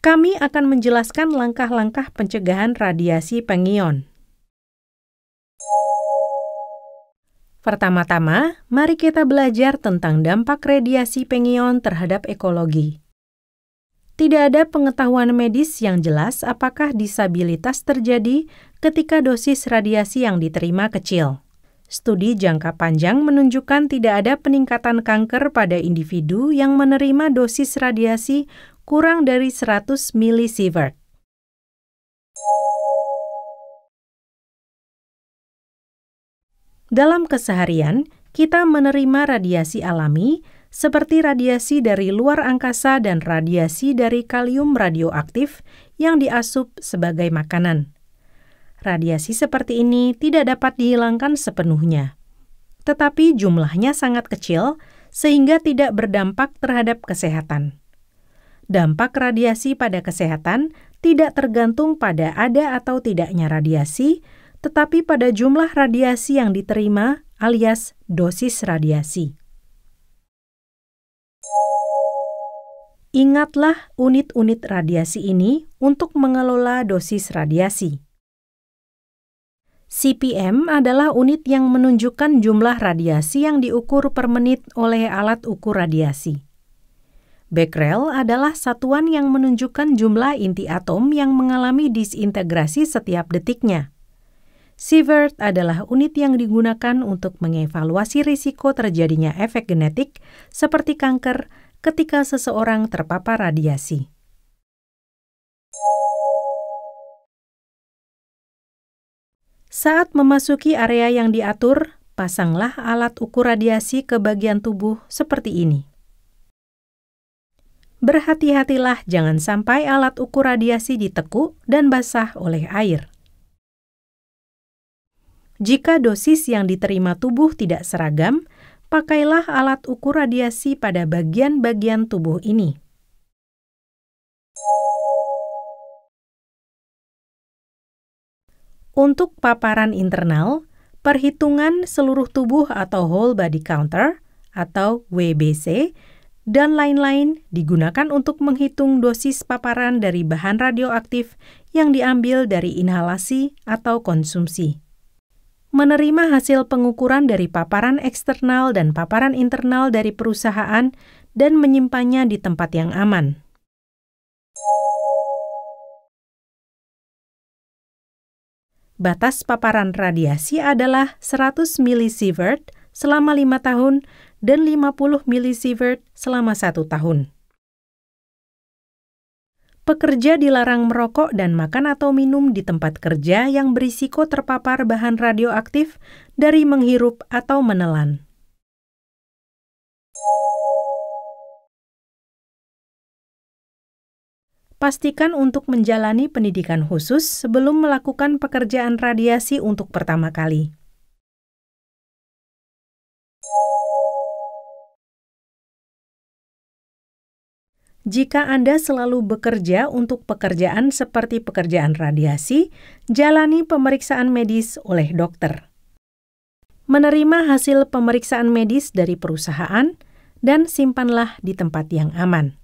kami akan menjelaskan langkah-langkah pencegahan radiasi pengion. Pertama-tama, mari kita belajar tentang dampak radiasi pengion terhadap ekologi. Tidak ada pengetahuan medis yang jelas apakah disabilitas terjadi ketika dosis radiasi yang diterima kecil. Studi jangka panjang menunjukkan tidak ada peningkatan kanker pada individu yang menerima dosis radiasi kurang dari 100 milisievert. Dalam keseharian, kita menerima radiasi alami seperti radiasi dari luar angkasa dan radiasi dari kalium radioaktif yang diasup sebagai makanan. Radiasi seperti ini tidak dapat dihilangkan sepenuhnya, tetapi jumlahnya sangat kecil sehingga tidak berdampak terhadap kesehatan dampak radiasi pada kesehatan tidak tergantung pada ada atau tidaknya radiasi, tetapi pada jumlah radiasi yang diterima alias dosis radiasi. Ingatlah unit-unit radiasi ini untuk mengelola dosis radiasi. CPM adalah unit yang menunjukkan jumlah radiasi yang diukur per menit oleh alat ukur radiasi. Becquerel adalah satuan yang menunjukkan jumlah inti atom yang mengalami disintegrasi setiap detiknya. Sievert adalah unit yang digunakan untuk mengevaluasi risiko terjadinya efek genetik seperti kanker ketika seseorang terpapar radiasi. Saat memasuki area yang diatur, pasanglah alat ukur radiasi ke bagian tubuh seperti ini berhati-hatilah jangan sampai alat ukur radiasi ditekuk dan basah oleh air. Jika dosis yang diterima tubuh tidak seragam, pakailah alat ukur radiasi pada bagian-bagian tubuh ini. Untuk paparan internal, perhitungan seluruh tubuh atau whole body counter atau WBC dan lain-lain digunakan untuk menghitung dosis paparan dari bahan radioaktif yang diambil dari inhalasi atau konsumsi. Menerima hasil pengukuran dari paparan eksternal dan paparan internal dari perusahaan dan menyimpannya di tempat yang aman. Batas paparan radiasi adalah 100 milisievert selama lima tahun dan 50 milisievert selama satu tahun. Pekerja dilarang merokok dan makan atau minum di tempat kerja yang berisiko terpapar bahan radioaktif dari menghirup atau menelan. Pastikan untuk menjalani pendidikan khusus sebelum melakukan pekerjaan radiasi untuk pertama kali. Jika Anda selalu bekerja untuk pekerjaan seperti pekerjaan radiasi, jalani pemeriksaan medis oleh dokter. Menerima hasil pemeriksaan medis dari perusahaan dan simpanlah di tempat yang aman.